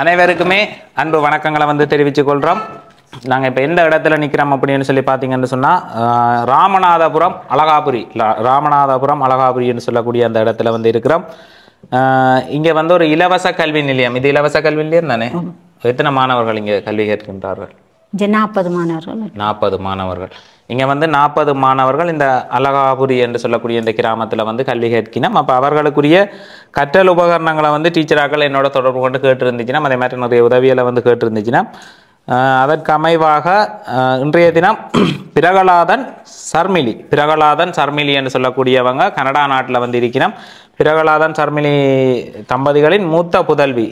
அனைவருக்குமே அன்பு வணக்கங்களை வந்து தெரிவித்துக் கொள்கிறோம் நாங்கள் இப்போ எந்த இடத்துல நிற்கிறோம் அப்படின்னு சொல்லி பார்த்தீங்கன்னு சொன்னால் ராமநாதபுரம் அழகாபுரி ராமநாதபுரம் அழகாபுரின்னு சொல்லக்கூடிய அந்த இடத்துல வந்து இருக்கிறோம் இங்கே வந்து ஒரு இலவச கல்வி நிலையம் இது இலவச கல்வி நிலையம் தானே எத்தனை மாணவர்கள் இங்கே கல்வி கேட்கின்றார்கள் நாற்பது மாணவர்கள் நாற்பது மாணவர்கள் இங்கே வந்து நாற்பது மாணவர்கள் இந்த அலகாபுரி என்று சொல்லக்கூடிய இந்த கிராமத்தில் வந்து கல்வி கேட்கணும் அப்போ அவர்களுக்குரிய கற்றல் உபகரணங்களை வந்து டீச்சராக்கள் என்னோட தொடர்பு கொண்டு கேட்டுருந்துச்சுன்னா அதே மாதிரி என்னுடைய உதவியில் வந்து கேட்டுருந்துச்சுன்னா அதற்கமைவாக இன்றைய தினம் பிரகலாதன் சர்மிலி பிரகலாதன் சர்மிலி என்று சொல்லக்கூடியவங்க கனடா நாட்டில் வந்து இருக்கிறோம் பிரகலாதன் சர்மிலி தம்பதிகளின் மூத்த புதல்வி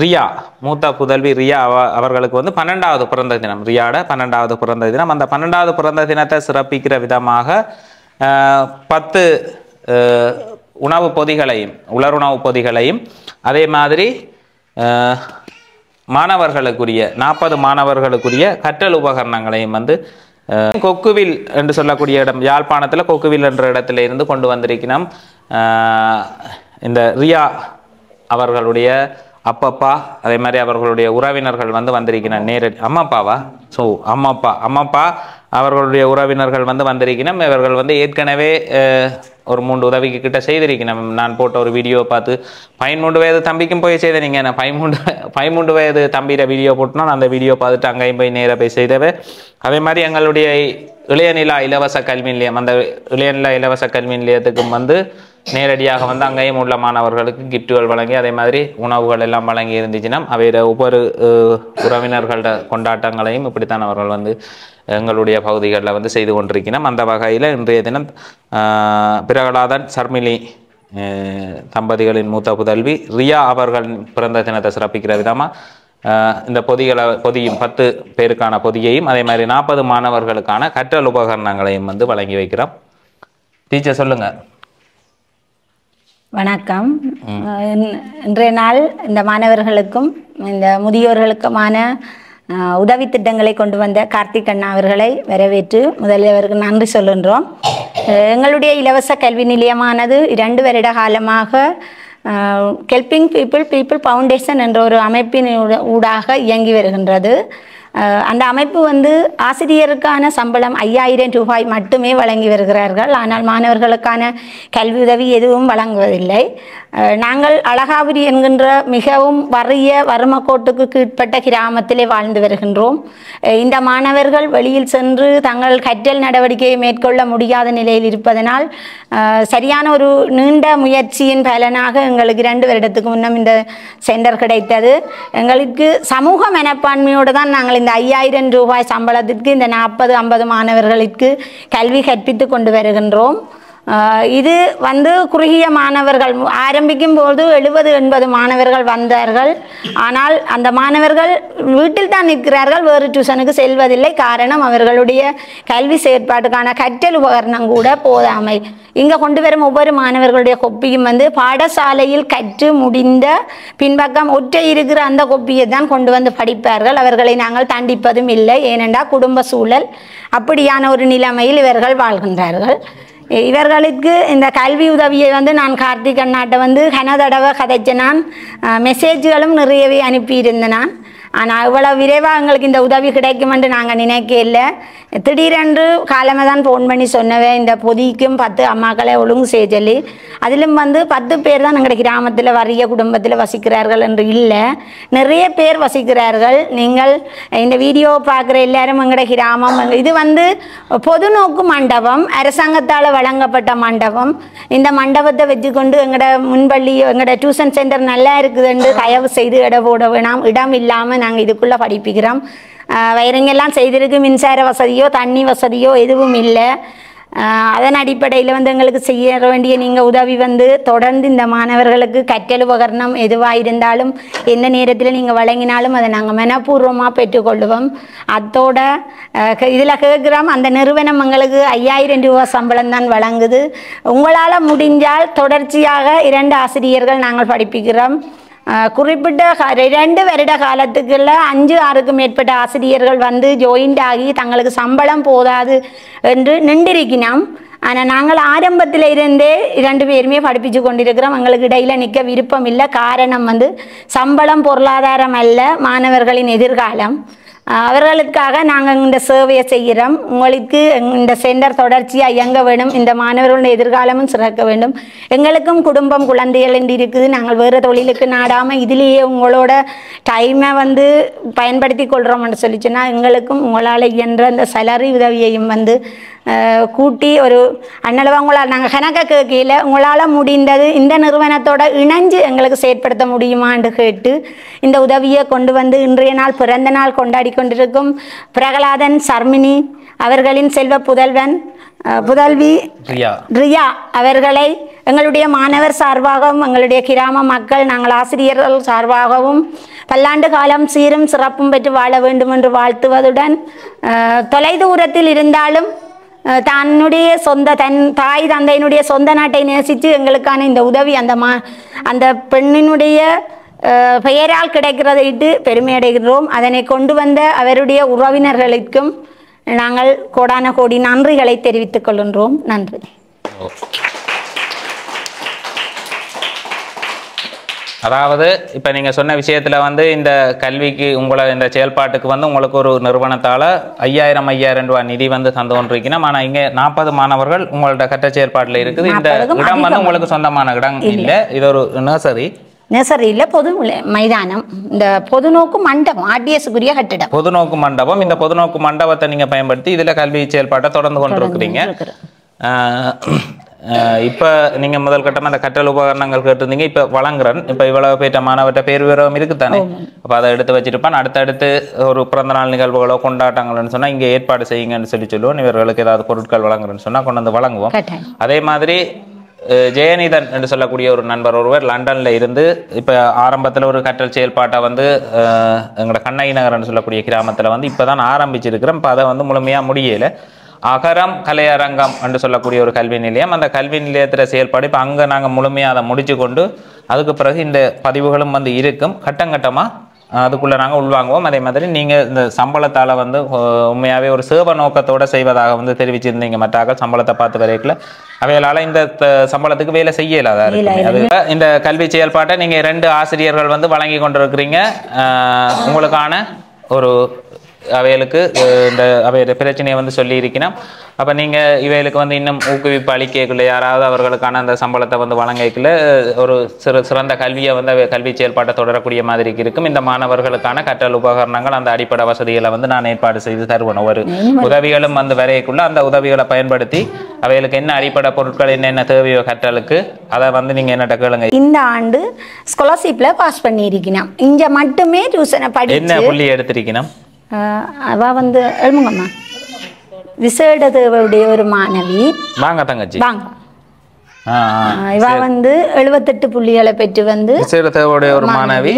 ரியா மூத்த புதல்வி ரியா அவர்களுக்கு வந்து பன்னெண்டாவது பிறந்த தினம் ரியாட பன்னெண்டாவது பிறந்த தினம் அந்த பன்னெண்டாவது பிறந்த தினத்தை சிறப்பிக்கிற விதமாக பத்து உணவு பொதிகளையும் உலர் உணவு பொதிகளையும் அதே மாதிரி மாணவர்களுக்குரிய நாற்பது மாணவர்களுக்குரிய கற்றல் உபகரணங்களையும் வந்து கொக்குவில் என்று சொல்லக்கூடிய இடம் யாழ்ப்பாணத்தில் கொக்குவில் என்ற இடத்துல இருந்து கொண்டு வந்திருக்கிறோம் இந்த ரியா அவர்களுடைய அப்பப்பா அதே மாதிரி அவர்களுடைய உறவினர்கள் வந்து வந்திருக்கிற நேரடி அம்மாப்பாவா ஸோ அம்மாப்பா அம்மாப்பா அவர்களுடைய உறவினர்கள் வந்து வந்திருக்கணும் இவர்கள் வந்து ஏற்கனவே ஒரு மூன்று உதவிக்கு கிட்ட செய்திருக்கணும் நான் போட்ட ஒரு வீடியோ பார்த்து பதிமூன்று வயது தம்பிக்கும் போய் செய்த செய்தீங்க நான் பதிமூன்று பதிமூன்று வயது தம்பியிட வீடியோ போட்டோம்னா நான் அந்த வீடியோ பார்த்துட்டு அங்கேயும் போய் நேராக போய் செய்தவே அதே மாதிரி எங்களுடைய இளையநிலா இலவச கல்வி நிலையம் அந்த இளையநிலா இலவச கல்வி நிலையத்துக்கும் வந்து நேரடியாக வந்து அங்கேயும் உள்ள மாணவர்களுக்கு கிஃப்ட்டுகள் வழங்கி அதே மாதிரி உணவுகள் எல்லாம் வழங்கி இருந்துச்சுன்னா அவையில் ஒவ்வொரு உறவினர்களோட கொண்டாட்டங்களையும் இப்படித்தான் அவர்கள் வந்து எங்களுடைய பகுதிகளில் வந்து செய்து கொண்டிருக்கணும் அந்த வகையில் இன்றைய தினம் பிரகலாதன் சர்மிலி தம்பதிகளின் மூத்த புதல்வி ரியா அவர்கள் பிறந்த தினத்தை சிறப்பிக்கிற விதமாக இந்த பொதிகளை பொதியும் பத்து பேருக்கான பொதியையும் அதே மாதிரி நாற்பது மாணவர்களுக்கான கற்றல் உபகரணங்களையும் வந்து வழங்கி வைக்கிறோம் டீச்சர் சொல்லுங்கள் வணக்கம் இன்றைய நாள் இந்த மாணவர்களுக்கும் இந்த முதியோர்களுக்குமான உதவி திட்டங்களை கொண்டு வந்த கார்த்திக் அண்ணா அவர்களை வரவேற்று முதலியவருக்கு நன்றி சொல்லுகின்றோம் எங்களுடைய இலவச கல்வி நிலையமானது இரண்டு வருட காலமாக கெல்பிங் பீப்புள் பீப்புள் ஃபவுண்டேஷன் என்ற ஒரு அமைப்பின் ஊடாக இயங்கி வருகின்றது அந்த அமைப்பு வந்து ஆசிரியருக்கான சம்பளம் ஐயாயிரம் ரூபாய் மட்டுமே வழங்கி வருகிறார்கள் ஆனால் மாணவர்களுக்கான கல்வி உதவி எதுவும் வழங்குவதில்லை நாங்கள் அழகாபுரி என்கின்ற மிகவும் வறிய வறுமக்கோட்டுக்கு கோட்டுக்கு கீழ்ப்பட்ட கிராமத்திலே வாழ்ந்து வருகின்றோம் இந்த மாணவர்கள் வெளியில் சென்று தங்கள் கற்றல் நடவடிக்கையை மேற்கொள்ள முடியாத நிலையில் இருப்பதனால் சரியான ஒரு நீண்ட முயற்சியின் பலனாக எங்களுக்கு இரண்டு வருடத்துக்கு முன்னம் இந்த சென்டர் கிடைத்தது எங்களுக்கு சமூக மனப்பான்மையோடு தான் நாங்கள் இந்த ஐயாயிரம் ரூபாய் சம்பளத்திற்கு இந்த நாற்பது ஐம்பது மாணவர்களுக்கு கல்வி கற்பித்து கொண்டு வருகின்றோம் இது வந்து குறுகிய மாணவர்கள் ஆரம்பிக்கும் போது எழுபது எண்பது மாணவர்கள் வந்தார்கள் ஆனால் அந்த மாணவர்கள் வீட்டில் தான் நிற்கிறார்கள் வேறு டியூஷனுக்கு செல்வதில்லை காரணம் அவர்களுடைய கல்வி செயற்பாட்டுக்கான கற்றல் உபகரணம் கூட போதாமை இங்கே கொண்டு வரும் ஒவ்வொரு மாணவர்களுடைய கொப்பியும் வந்து பாடசாலையில் கற்று முடிந்த பின்பக்கம் ஒற்றை இருக்கிற அந்த கொப்பியை தான் கொண்டு வந்து படிப்பார்கள் அவர்களை நாங்கள் தண்டிப்பதும் இல்லை ஏனென்றால் குடும்ப சூழல் அப்படியான ஒரு நிலைமையில் இவர்கள் வாழ்கின்றார்கள் இவர்களுக்கு இந்த கல்வி உதவியை வந்து நான் கார்த்திக் அண்ணாட்ட வந்து கன தடவை கதைச்ச நான் மெசேஜ்களும் நிறையவே அனுப்பியிருந்தேன் நான் ஆனால் இவ்வளோ விரைவாக எங்களுக்கு இந்த உதவி கிடைக்குமென்று நாங்கள் நினைக்க இல்லை திடீரென்று காலமாக தான் ஃபோன் பண்ணி சொன்னவே இந்த பொதிக்கும் பத்து அம்மாக்களை ஒழுங்கு செய்ய அதிலும் வந்து பத்து பேர் தான் எங்களை கிராமத்தில் வறிய குடும்பத்தில் வசிக்கிறார்கள் என்று இல்லை நிறைய பேர் வசிக்கிறார்கள் நீங்கள் இந்த வீடியோ பார்க்குற எல்லாரும் எங்களோட கிராமம் இது வந்து பொது நோக்கு மண்டபம் அரசாங்கத்தால் வழங்கப்பட்ட மண்டபம் இந்த மண்டபத்தை வச்சுக்கொண்டு எங்களோட முன்பள்ளி எங்களோட டியூஷன் சென்டர் நல்லா இருக்குதுன்னு தயவு செய்து இட போட வேணாம் இடம் இல்லாமல் நாங்கள் இதுக்குள்ளே படிப்பிக்கிறோம் வயரிங்கெல்லாம் செய்திருக்கு மின்சார வசதியோ தண்ணி வசதியோ எதுவும் இல்லை அதன் அடிப்படையில் வந்து எங்களுக்கு செய்ய வேண்டிய நீங்கள் உதவி வந்து தொடர்ந்து இந்த மாணவர்களுக்கு கற்றல் உபகரணம் எதுவாக இருந்தாலும் எந்த நேரத்தில் நீங்கள் வழங்கினாலும் அதை நாங்கள் மனப்பூர்வமாக பெற்றுக்கொள்ளுவோம் அதோட இதில் கேட்குறோம் அந்த நிறுவனம் எங்களுக்கு ஐயாயிரம் ரூபா சம்பளம் தான் வழங்குது உங்களால் முடிஞ்சால் தொடர்ச்சியாக இரண்டு ஆசிரியர்கள் நாங்கள் படிப்பிக்கிறோம் குறிப்பிட்ட ரெண்டு வருட காலத்துக்குள்ள அஞ்சு ஆறுக்கும் மேற்பட்ட ஆசிரியர்கள் வந்து ஜாயின்ட் ஆகி தங்களுக்கு சம்பளம் போதாது என்று நின்றிருக்கினோம் ஆனால் நாங்கள் ஆரம்பத்தில் இருந்தே இரண்டு பேருமே படிப்பிச்சு கொண்டிருக்கிறோம் எங்களுக்கு இடையில் நிற்க விருப்பம் இல்லை காரணம் வந்து சம்பளம் பொருளாதாரம் அல்ல மாணவர்களின் எதிர்காலம் அவர்களுக்காக நாங்கள் இந்த சேவையை செய்கிறோம் உங்களுக்கு இந்த சென்டர் தொடர்ச்சியாக இயங்க வேண்டும் இந்த மாணவர்களுடைய எதிர்காலமும் சிறக்க வேண்டும் எங்களுக்கும் குடும்பம் குழந்தைகள் என்று இருக்குது நாங்கள் வேறு தொழிலுக்கு நாடாமல் இதிலேயே உங்களோட டைமை வந்து பயன்படுத்தி கொள்கிறோம்னு சொல்லி சொன்னால் எங்களுக்கும் உங்களால் இயன்ற அந்த சலரி உதவியையும் வந்து கூட்டி ஒரு அண்ணளவா உங்களால் நாங்கள் கணக்கை கேட்கல உங்களால் முடிந்தது இந்த நிறுவனத்தோட இணைஞ்சு எங்களுக்கு செயற்படுத்த முடியுமான்னு கேட்டு இந்த உதவியை கொண்டு வந்து இன்றைய நாள் பிறந்த நாள் கொண்டாடி கொண்டிருக்கும் பிரகலாதன் சர்மினி அவர்களின் செல்வ புதல்வன் புதல்வி ரியா அவர்களை எங்களுடைய மாணவர் சார்பாகவும் எங்களுடைய கிராம மக்கள் நாங்கள் ஆசிரியர்கள் சார்பாகவும் பல்லாண்டு காலம் சீரும் சிறப்பும் பெற்று வாழ வேண்டும் என்று வாழ்த்துவதுடன் தொலைதூரத்தில் இருந்தாலும் தன்னுடைய சொந்த தன் தாய் தந்தையினுடைய சொந்த நாட்டை நேசித்து எங்களுக்கான இந்த உதவி அந்த மா அந்த பெண்ணினுடைய பெயரால் கிடைக்கிறதை கிடைக்கிறதையிட்டு பெருமையடைகிறோம் அதனை கொண்டு வந்த அவருடைய உறவினர்களுக்கும் நாங்கள் கோடான கோடி நன்றிகளை தெரிவித்துக் கொள்கின்றோம் நன்றி அதாவது இப்போ நீங்கள் சொன்ன விஷயத்தில் வந்து இந்த கல்விக்கு உங்களை இந்த செயல்பாட்டுக்கு வந்து உங்களுக்கு ஒரு நிறுவனத்தால் ஐயாயிரம் ஐயாயிரம் ரூபாய் நிதி வந்து தந்துகொண்டிருக்கணும் ஆனால் இங்கே நாற்பது மாணவர்கள் உங்களோட கட்ட செயற்பாட்டில் இருக்குது இந்த இடம் வந்து உங்களுக்கு சொந்தமான இடம் இல்லை இது ஒரு நர்சரி நெசரி இல்லை பொது மைதானம் இந்த பொதுநோக்கு மண்டபம் ஆர்டிஎஸ்க்குரிய கட்டிடம் பொதுநோக்கு மண்டபம் இந்த பொதுநோக்கு மண்டபத்தை நீங்கள் பயன்படுத்தி இதில் கல்வி செயல்பாட்டை தொடர்ந்து கொண்டிருக்கிறீங்க இப்போ நீங்கள் முதல் கட்டமாக அந்த கற்றல் உபகரணங்கள் கேட்டிருந்தீங்க இப்போ வழங்குறன் இப்போ இவ்வளவு பேட்ட மாணவர்கிட்ட பேர் விவரம் இருக்குத்தானே அப்போ அதை எடுத்து வச்சிருப்பான் அடுத்தடுத்து ஒரு பிறந்தநாள் நிகழ்வுகளோ கொண்டாட்டங்கள்னு சொன்னால் இங்கே ஏற்பாடு செய்யுங்கன்னு சொல்லி சொல்லுவோம் இவர்களுக்கு ஏதாவது பொருட்கள் வழங்குறன்னு சொன்னால் கொண்டு வந்து வழங்குவோம் அதே மாதிரி ஜெயநீதன் என்று சொல்லக்கூடிய ஒரு நண்பர் ஒருவர் லண்டனில் இருந்து இப்போ ஆரம்பத்தில் ஒரு கற்றல் செயல்பாட்டை வந்து எங்களோட கண்ணகி நகர்னு சொல்லக்கூடிய கிராமத்தில் வந்து இப்போ தான் ஆரம்பிச்சிருக்கிறோம் இப்போ அதை வந்து முழுமையாக முடியலை அகரம் கலையரங்கம் என்று சொல்லக்கூடிய ஒரு கல்வி நிலையம் அந்த கல்வி நிலையத்தில் செயல்பாடு இப்போ அங்கே நாங்கள் முழுமையாக அதை முடிச்சு கொண்டு அதுக்கு பிறகு இந்த பதிவுகளும் வந்து இருக்கும் கட்டங்கட்டமாக அதுக்குள்ளே நாங்கள் உள்வாங்குவோம் அதே மாதிரி நீங்கள் இந்த சம்பளத்தால் வந்து உண்மையாகவே ஒரு சேவை நோக்கத்தோடு செய்வதாக வந்து தெரிவிச்சிருந்தீங்க மற்றாக சம்பளத்தை பார்த்து வரைக்கல அவைகளால் இந்த சம்பளத்துக்கு வேலை செய்ய இல்லாத அது இந்த கல்வி செயல்பாட்டை நீங்கள் ரெண்டு ஆசிரியர்கள் வந்து வழங்கி கொண்டிருக்கிறீங்க உங்களுக்கான ஒரு அவைகளுக்கு இந்த அவையோட பிரச்சனையை வந்து இருக்கணும் அப்போ நீங்கள் இவைகளுக்கு வந்து இன்னும் ஊக்குவிப்பு அளிக்கக்குள்ள யாராவது அவர்களுக்கான அந்த சம்பளத்தை வந்து வழங்கிக்கல ஒரு சிறு சிறந்த கல்வியை வந்து கல்வி செயல்பாட்டை தொடரக்கூடிய மாதிரி இருக்கும் இந்த மாணவர்களுக்கான கற்றல் உபகரணங்கள் அந்த அடிப்படை வசதிகளை வந்து நான் ஏற்பாடு செய்து தருவேன் ஒரு உதவிகளும் வந்து வரையக்குள்ள அந்த உதவிகளை பயன்படுத்தி அவைகளுக்கு என்ன அடிப்படை பொருட்கள் என்னென்ன தேவையோ கற்றலுக்கு அதை வந்து நீங்கள் என்ன கேளுங்க இந்த ஆண்டு ஸ்காலர்ஷிப்பில் பாஸ் பண்ணியிருக்கணும் இங்கே மட்டுமே டியூஷனை படி என்ன புள்ளி எடுத்திருக்கணும் அவள் வந்து எழுமுங்கம்மா விசேட தேவையுடைய ஒரு மாணவி வாங்க தங்கச்சி வாங்க இவா வந்து எழுபத்தெட்டு புள்ளிகளை பெற்று வந்து விசேட ஒரு மாணவி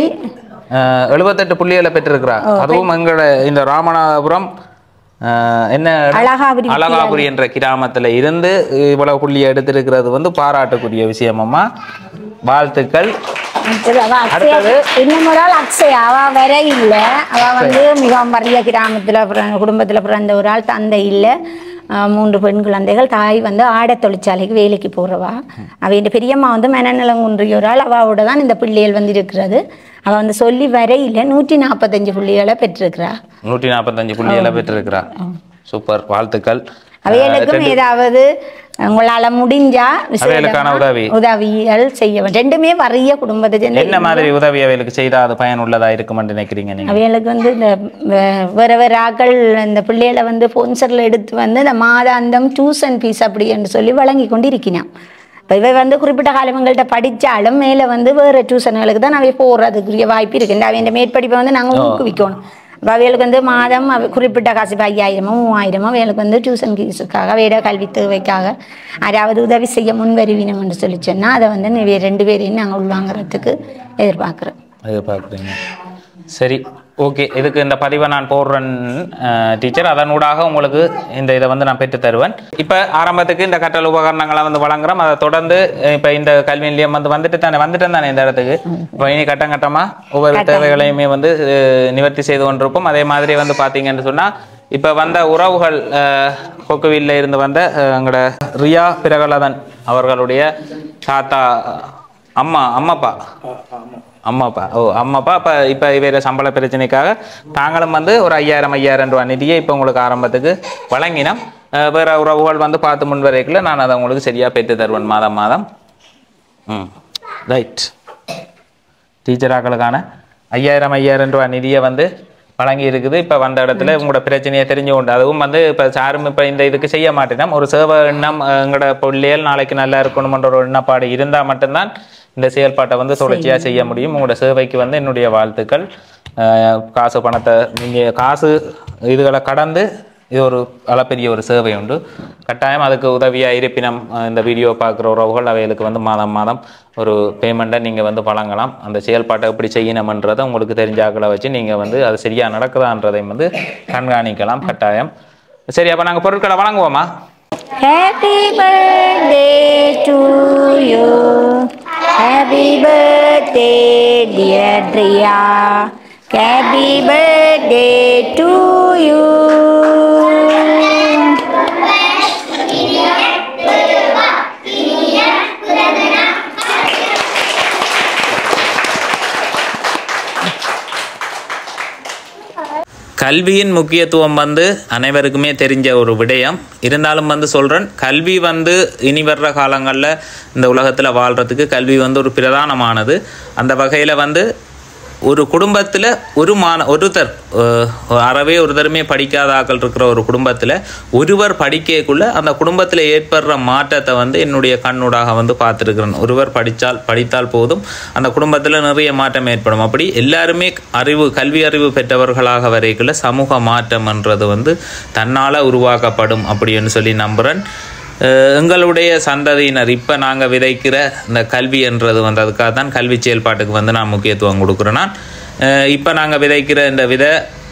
எழுபத்தெட்டு புள்ளிகளை பெற்றிருக்கிறார் அதுவும் எங்களோட இந்த ராமநாதபுரம் என்ன அழகாபுரி என்ற கிராமத்தில் இருந்து இவ்வளவு புள்ளி எடுத்திருக்கிறது வந்து பாராட்டுக்குரிய விஷயமம்மா வாழ்த்துக்கள் இன்னும் ஒரு ஆள் அக்ஷயா அவ வர இல்லை அவ வந்து மிகவும் வறிய கிராமத்தில் குடும்பத்துல பிறந்த ஒரு ஆள் தந்தை இல்லை மூன்று பெண் குழந்தைகள் தாய் வந்து ஆடை தொழிற்சாலைக்கு வேலைக்கு போகிறவா அவள் என் பெரியம்மா வந்து மனநலம் ஒன்றியோரால் அவாவோட தான் இந்த பிள்ளைகள் வந்து இருக்கிறது அவள் வந்து சொல்லி வரையில் நூற்றி நாற்பத்தஞ்சு புள்ளிகளை பெற்றிருக்கிறா நூற்றி நாற்பத்தஞ்சு புள்ளிகளை பெற்றிருக்கிறா சூப்பர் வாழ்த்துக்கள் அவைகளுக்கும் ஏதாவது உங்களால முடிஞ்சா உதவிகள் செய்ய ரெண்டுமே வறிய குடும்பத்தை என்ன மாதிரி உதவி அவைகளுக்கு செய்தா அது பயனுள்ளதா இருக்கும் நினைக்கிறீங்க நீங்க அவைகளுக்கு வந்து இந்த வேற வேற ஆக்கள் இந்த பிள்ளைகளை வந்து போன்சர்ல எடுத்து வந்து இந்த மாதாந்தம் டியூசன் ஃபீஸ் அப்படி என்று சொல்லி வழங்கி கொண்டு இருக்கிறான் இப்போ இவை வந்து குறிப்பிட்ட காலங்கள்கிட்ட படித்தாலும் மேலே வந்து வேறு டியூஷன்களுக்கு தான் அவை போடுறதுக்குரிய வாய்ப்பு இருக்குது இந்த மேற்படிப்பை வந்து நாங்கள் ஊக்குவிக்கணும் இப்போ அவளுக்கு வந்து மாதம் குறிப்பிட்ட காசு இப்போ ஐயாயிரமோ மூவாயிரமோ அவளுக்கு வந்து டியூஷன் ஃபீஸுக்காக வேட கல்வி தேவைக்காக யாராவது உதவி செய்ய முன் என்று சொல்லி சொன்னால் அதை வந்து ரெண்டு பேரையும் நாங்கள் உள்வாங்கிறதுக்கு எதிர்பார்க்குறோம் எதிர்பார்க்குறீங்க சரி ஓகே இதுக்கு இந்த பதிவை நான் போடுறேன் டீச்சர் அதனூடாக உங்களுக்கு இந்த இதை வந்து நான் பெற்று தருவேன் இப்போ ஆரம்பத்துக்கு இந்த கற்றல் உபகரணங்களை வந்து வழங்குறோம் அதை தொடர்ந்து இப்போ இந்த கல்வி நிலையம் வந்து வந்துட்டு தானே வந்துட்டேன் தானே இந்த இடத்துக்கு இப்போ இனி கட்டம் கட்டமாக ஒவ்வொரு தேவைகளையுமே வந்து நிவர்த்தி செய்து கொண்டிருப்போம் அதே மாதிரி வந்து பார்த்தீங்கன்னு சொன்னால் இப்போ வந்த உறவுகள் கொக்குவில்ல இருந்து வந்த எங்களோட ரியா பிரகலதன் அவர்களுடைய தாத்தா அம்மா அம்மாப்பா அம்மா அப்பா ஓ அம்மா அப்பா அப்போ இப்போ வேறு சம்பள பிரச்சனைக்காக தாங்களும் வந்து ஒரு ஐயாயிரம் ஐயாயிரம் ரூபா நிதியை இப்போ உங்களுக்கு ஆரம்பத்துக்கு வழங்கினோம் வேறு உறவுகள் வந்து பார்த்து முன் வரைக்குள்ள நான் அதை உங்களுக்கு சரியாக பெற்று தருவேன் மாதம் மாதம் ம் ரைட் டீச்சராக்களுக்கான ஐயாயிரம் ஐயாயிரம் ரூபா நிதியை வந்து வழங்கி இருக்குது இப்போ வந்த இடத்துல உங்களோட பிரச்சனையை தெரிஞ்சு கொண்டு அதுவும் வந்து இப்போ சாரும் இப்போ இந்த இதுக்கு செய்ய மாட்டேனா ஒரு சேவை எண்ணம் எங்களோட பிள்ளைகள் நாளைக்கு நல்லா இருக்கணுமன்ற ஒரு எண்ணப்பாடு இருந்தால் மட்டும்தான் இந்த செயல்பாட்டை வந்து தொடர்ச்சியாக செய்ய முடியும் உங்களோட சேவைக்கு வந்து என்னுடைய வாழ்த்துக்கள் காசு பணத்தை நீங்கள் காசு இதுகளை கடந்து இது ஒரு அளப்பெரிய ஒரு சேவை உண்டு கட்டாயம் அதுக்கு உதவியாக இருப்பினம் இந்த வீடியோ பார்க்குற உறவுகள் அவைகளுக்கு வந்து மாதம் மாதம் ஒரு பேமெண்ட்டை நீங்கள் வந்து வழங்கலாம் அந்த செயல்பாட்டை எப்படி செய்யணுமன்றதை உங்களுக்கு தெரிஞ்ச ஆக்களை வச்சு நீங்கள் வந்து அது சரியாக நடக்குதான்றதையும் வந்து கண்காணிக்கலாம் கட்டாயம் சரி அப்போ நாங்கள் பொருட்களை வழங்குவோமா happy birthday to you happy birthday dear Riya happy birthday to you கல்வியின் முக்கியத்துவம் வந்து அனைவருக்குமே தெரிஞ்ச ஒரு விடயம் இருந்தாலும் வந்து சொல்கிறேன் கல்வி வந்து இனி வர்ற காலங்களில் இந்த உலகத்தில் வாழ்கிறதுக்கு கல்வி வந்து ஒரு பிரதானமானது அந்த வகையில் வந்து ஒரு குடும்பத்தில் ஒரு மாண ஒருத்தர் அறவே ஒருத்தருமே படிக்காத ஆக்கள் இருக்கிற ஒரு குடும்பத்தில் ஒருவர் படிக்கக்குள்ள அந்த குடும்பத்தில் ஏற்படுற மாற்றத்தை வந்து என்னுடைய கண்ணூடாக வந்து பார்த்துருக்குறேன் ஒருவர் படித்தால் படித்தால் போதும் அந்த குடும்பத்தில் நிறைய மாற்றம் ஏற்படும் அப்படி எல்லாருமே அறிவு கல்வி அறிவு பெற்றவர்களாக வரைக்குள்ள சமூக மாற்றம்ன்றது வந்து தன்னால் உருவாக்கப்படும் அப்படின்னு சொல்லி நம்புகிறேன் எங்களுடைய சந்ததியினர் இப்போ நாங்கள் விதைக்கிற இந்த கல்வி என்றது வந்ததுக்காக தான் கல்வி செயல்பாட்டுக்கு வந்து நான் முக்கியத்துவம் கொடுக்குறேன்னா இப்போ நாங்கள் விதைக்கிற இந்த விதை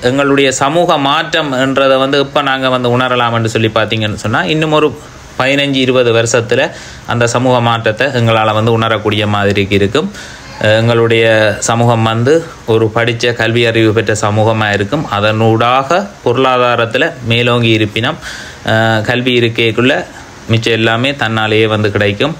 எங்களுடைய சமூக மாற்றம் என்றதை வந்து இப்போ நாங்கள் வந்து உணரலாம்னு சொல்லி பார்த்தீங்கன்னு சொன்னால் இன்னும் ஒரு பதினஞ்சு இருபது வருஷத்தில் அந்த சமூக மாற்றத்தை எங்களால் வந்து உணரக்கூடிய மாதிரி இருக்கும் எங்களுடைய சமூகம் வந்து ஒரு படித்த கல்வி அறிவு பெற்ற சமூகமாக இருக்கும் அதனூடாக பொருளாதாரத்தில் மேலோங்கி இருப்பினம் கல்வி இருக்கைக்குள்ளே மிச்சம் எல்லாமே தன்னாலேயே வந்து கிடைக்கும்